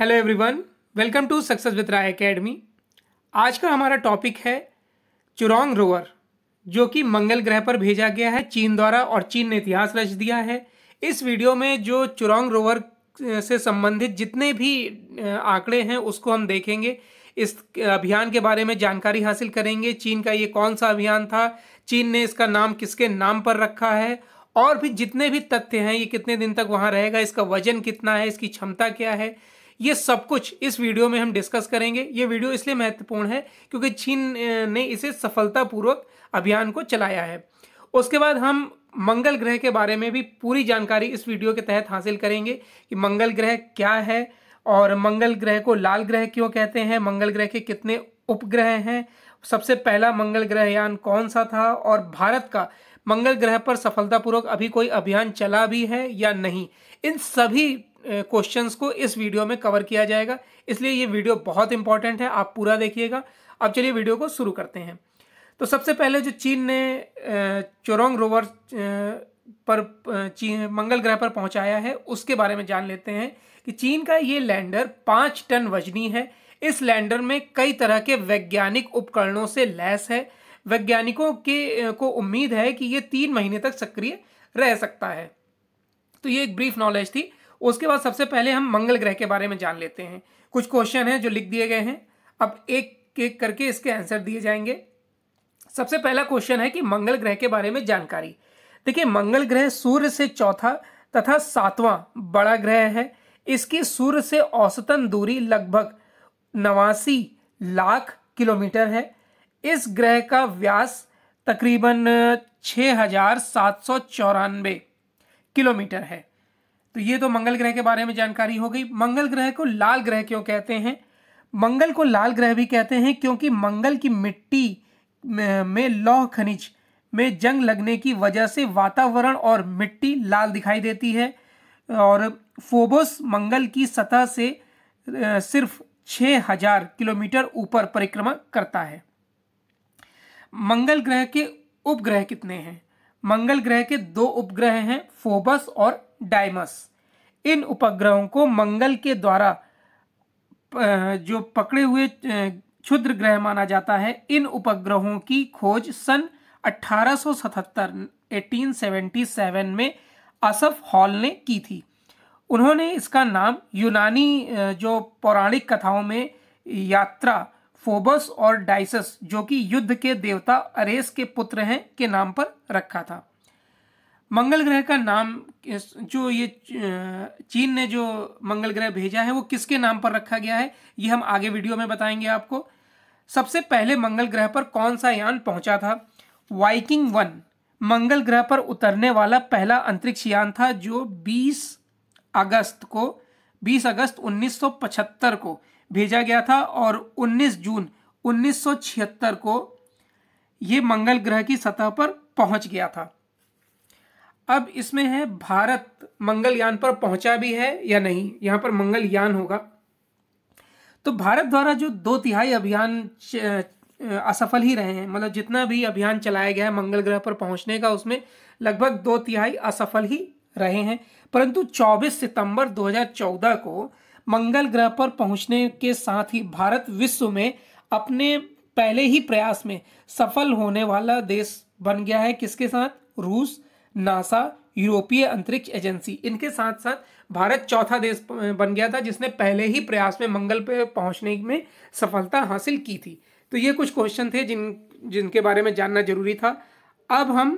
hello everyone welcome to success with Rai academy आज का हमारा टॉपिक है चुरोंग रोवर जो कि मंगल ग्रह पर भेजा गया है चीन द्वारा और चीन ने इतिहास रच दिया है इस वीडियो में जो चुरोंग रोवर से संबंधित जितने भी आंकड़े हैं उसको हम देखेंगे इस अभियान के बारे में जानकारी हासिल करेंगे चीन का ये कौन सा अभियान था चीन ने इसका नाम किसके नाम पर रखा है और भी जितने भी तथ्य हैं ये कितने दिन तक वहाँ रहेगा इसका वजन कितना है इसकी क्षमता क्या है ये सब कुछ इस वीडियो में हम डिस्कस करेंगे ये वीडियो इसलिए महत्वपूर्ण है क्योंकि चीन ने इसे सफलतापूर्वक अभियान को चलाया है उसके बाद हम मंगल ग्रह के बारे में भी पूरी जानकारी इस वीडियो के तहत हासिल करेंगे कि मंगल ग्रह क्या है और मंगल ग्रह को लाल ग्रह क्यों कहते हैं मंगल ग्रह के कितने उपग्रह हैं सबसे पहला मंगल ग्रह यान कौन सा था और भारत का मंगल ग्रह पर सफलतापूर्वक अभी कोई अभियान चला भी है या नहीं इन सभी क्वेश्चंस को इस वीडियो में कवर किया जाएगा इसलिए ये वीडियो बहुत इंपॉर्टेंट है आप पूरा देखिएगा अब चलिए वीडियो को शुरू करते हैं तो सबसे पहले जो चीन ने चोरोंग रोवर पर चीन मंगल ग्रह पर पहुंचाया है उसके बारे में जान लेते हैं कि चीन का ये लैंडर पाँच टन वजनी है इस लैंडर में कई तरह के वैज्ञानिक उपकरणों से लैस है वैज्ञानिकों के को उम्मीद है कि ये तीन महीने तक सक्रिय रह सकता है तो ये एक ब्रीफ नॉलेज थी उसके बाद सबसे पहले हम मंगल ग्रह के बारे में जान लेते हैं कुछ क्वेश्चन हैं जो लिख दिए गए हैं अब एक एक करके इसके आंसर दिए जाएंगे सबसे पहला क्वेश्चन है कि मंगल ग्रह के बारे में जानकारी देखिए मंगल ग्रह सूर्य से चौथा तथा सातवां बड़ा ग्रह है इसकी सूर्य से औसतन दूरी लगभग नवासी लाख किलोमीटर है इस ग्रह का व्यास तकरीबन छः हजार सात सौ चौरानबे किलोमीटर है तो ये तो मंगल ग्रह के बारे में जानकारी हो गई मंगल ग्रह को लाल ग्रह क्यों कहते हैं मंगल को लाल ग्रह भी कहते हैं क्योंकि मंगल की मिट्टी में लौह खनिज में जंग लगने की वजह से वातावरण और मिट्टी लाल दिखाई देती है और फोबोस मंगल की सतह से सिर्फ छ हजार किलोमीटर ऊपर परिक्रमा करता है मंगल ग्रह के उपग्रह कितने हैं मंगल ग्रह के दो उपग्रह हैं फोबस और डायमस इन उपग्रहों को मंगल के द्वारा जो पकड़े हुए क्षुद्र ग्रह माना जाता है इन उपग्रहों की खोज सन 1877 1877 में असफ हॉल ने की थी उन्होंने इसका नाम यूनानी जो पौराणिक कथाओं में यात्रा फोबस और डाइसस जो कि युद्ध के देवता अरेस के पुत्र हैं के नाम पर रखा था मंगल ग्रह का नाम जो ये चीन ने जो मंगल ग्रह भेजा है वो किसके नाम पर रखा गया है ये हम आगे वीडियो में बताएंगे आपको सबसे पहले मंगल ग्रह पर कौन सा यान पहुंचा था वाइकिंग वन मंगल ग्रह पर उतरने वाला पहला अंतरिक्ष यान था जो 20 अगस्त को 20 अगस्त 1975 को भेजा गया था और 19 जून 1976 को ये मंगल ग्रह की सतह पर पहुंच गया था अब इसमें है भारत मंगलयान पर पहुंचा भी है या नहीं यहाँ पर मंगलयान होगा तो भारत द्वारा जो दो तिहाई अभियान असफल ही रहे हैं मतलब जितना भी अभियान चलाया गया है मंगल ग्रह पर पहुंचने का उसमें लगभग दो तिहाई असफल ही रहे हैं परंतु 24 सितंबर 2014 को मंगल ग्रह पर पहुंचने के साथ ही भारत विश्व में अपने पहले ही प्रयास में सफल होने वाला देश बन गया है किसके साथ रूस नासा यूरोपीय अंतरिक्ष एजेंसी इनके साथ साथ भारत चौथा देश बन गया था जिसने पहले ही प्रयास में मंगल पर पहुंचने में सफलता हासिल की थी तो ये कुछ क्वेश्चन थे जिन जिनके बारे में जानना जरूरी था अब हम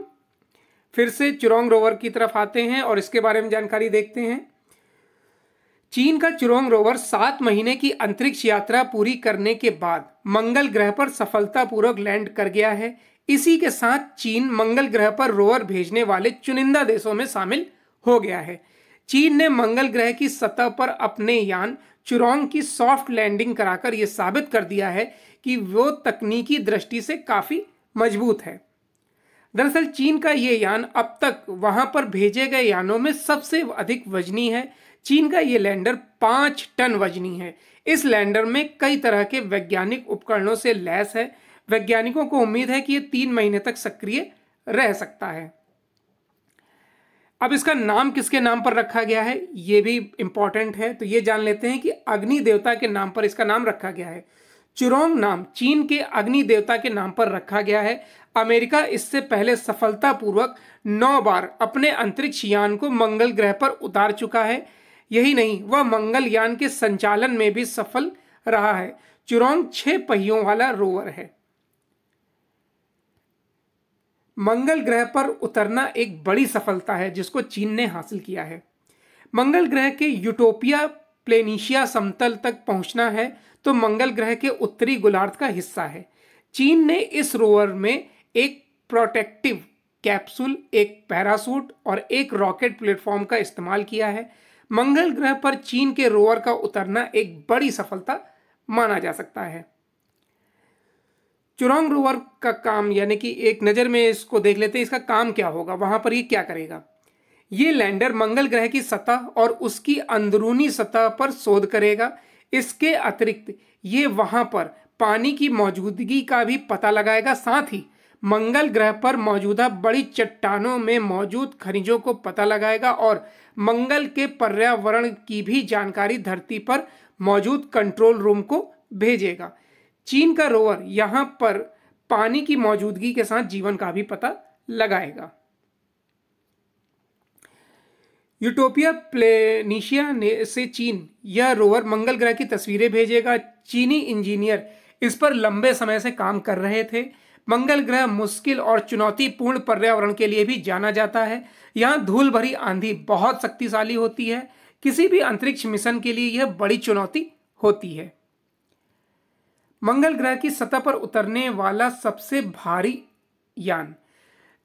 फिर से चुरोंग रोवर की तरफ आते हैं और इसके बारे में जानकारी देखते हैं चीन का चुरोंग रोवर सात महीने की अंतरिक्ष यात्रा पूरी करने के बाद मंगल ग्रह पर सफलतापूर्वक लैंड कर गया है इसी के साथ चीन मंगल ग्रह पर रोवर भेजने वाले चुनिंदा देशों में शामिल हो गया है चीन ने मंगल ग्रह की सतह पर अपने यान चुरोंग की सॉफ्ट लैंडिंग कराकर यह साबित कर दिया है कि वो तकनीकी दृष्टि से काफ़ी मजबूत है दरअसल चीन का ये यान अब तक वहां पर भेजे गए यानों में सबसे अधिक वजनी है चीन का ये लैंडर पांच टन वजनी है इस लैंडर में कई तरह के वैज्ञानिक उपकरणों से लैस है वैज्ञानिकों को उम्मीद है कि यह तीन महीने तक सक्रिय रह सकता है अब इसका नाम किसके नाम पर रखा गया है ये भी इंपॉर्टेंट है तो ये जान लेते हैं कि अग्नि देवता के नाम पर इसका नाम रखा गया है चुरोंग नाम चीन के अग्नि देवता के नाम पर रखा गया है अमेरिका इससे पहले सफलतापूर्वक नौ बार अपने अंतरिक्ष यान को मंगल ग्रह पर उतार चुका है यही नहीं वह मंगल यान के संचालन में भी सफल रहा है चुरोंग छह पहियों वाला रोवर है मंगल ग्रह पर उतरना एक बड़ी सफलता है जिसको चीन ने हासिल किया है मंगल ग्रह के यूटोपिया प्लेनिशिया समतल तक पहुंचना है तो मंगल ग्रह के उत्तरी गोलार्ध का हिस्सा है चीन ने इस रोवर में एक प्रोटेक्टिव कैप्सूल एक पैरासूट और एक रॉकेट प्लेटफॉर्म का इस्तेमाल किया है मंगल ग्रह पर चीन के रोवर का उतरना एक बड़ी सफलता माना जा सकता है चुरांग रोवर का काम यानी कि एक नज़र में इसको देख लेते हैं इसका काम क्या होगा वहाँ पर ये क्या करेगा ये लैंडर मंगल ग्रह की सतह और उसकी अंदरूनी सतह पर शोध करेगा इसके अतिरिक्त ये वहाँ पर पानी की मौजूदगी का भी पता लगाएगा साथ ही मंगल ग्रह पर मौजूदा बड़ी चट्टानों में मौजूद खनिजों को पता लगाएगा और मंगल के पर्यावरण की भी जानकारी धरती पर मौजूद कंट्रोल रूम को भेजेगा चीन का रोवर यहाँ पर पानी की मौजूदगी के साथ जीवन का भी पता लगाएगा यूटोपिया प्लेनिशिया से चीन यह रोवर मंगल ग्रह की तस्वीरें भेजेगा चीनी इंजीनियर इस पर लंबे समय से काम कर रहे थे मंगल ग्रह मुश्किल और चुनौतीपूर्ण पर्यावरण के लिए भी जाना जाता है यहाँ धूल भरी आंधी बहुत शक्तिशाली होती है किसी भी अंतरिक्ष मिशन के लिए यह बड़ी चुनौती होती है मंगल ग्रह की सतह पर उतरने वाला सबसे भारी यान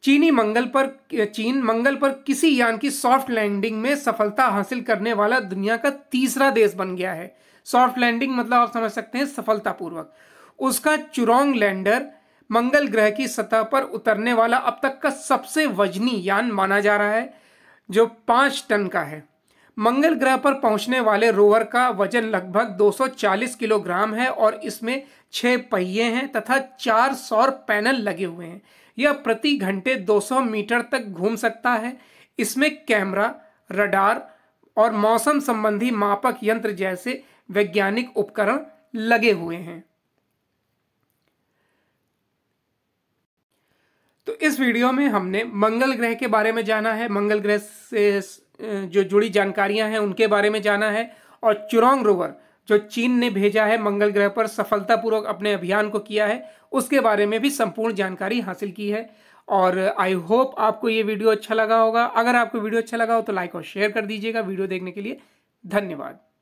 चीनी मंगल पर चीन मंगल पर किसी यान की सॉफ्ट लैंडिंग में सफलता हासिल करने वाला दुनिया का तीसरा देश बन गया है सॉफ्ट लैंडिंग मतलब आप समझ सकते हैं सफलतापूर्वक उसका चुरोंग लैंडर मंगल ग्रह की सतह पर उतरने वाला अब तक का सबसे वजनी यान माना जा रहा है जो पाँच टन का है मंगल ग्रह पर पहुंचने वाले रोवर का वजन लगभग 240 किलोग्राम है और इसमें छः पहिए हैं तथा चार सौर पैनल लगे हुए हैं यह प्रति घंटे 200 मीटर तक घूम सकता है इसमें कैमरा रडार और मौसम संबंधी मापक यंत्र जैसे वैज्ञानिक उपकरण लगे हुए हैं तो इस वीडियो में हमने मंगल ग्रह के बारे में जाना है मंगल ग्रह से जो जुड़ी जानकारियां हैं उनके बारे में जाना है और चुरोंग रोवर जो चीन ने भेजा है मंगल ग्रह पर सफलतापूर्वक अपने अभियान को किया है उसके बारे में भी संपूर्ण जानकारी हासिल की है और आई होप आपको ये वीडियो अच्छा लगा होगा अगर आपको वीडियो अच्छा लगा हो तो लाइक और शेयर कर दीजिएगा वीडियो देखने के लिए धन्यवाद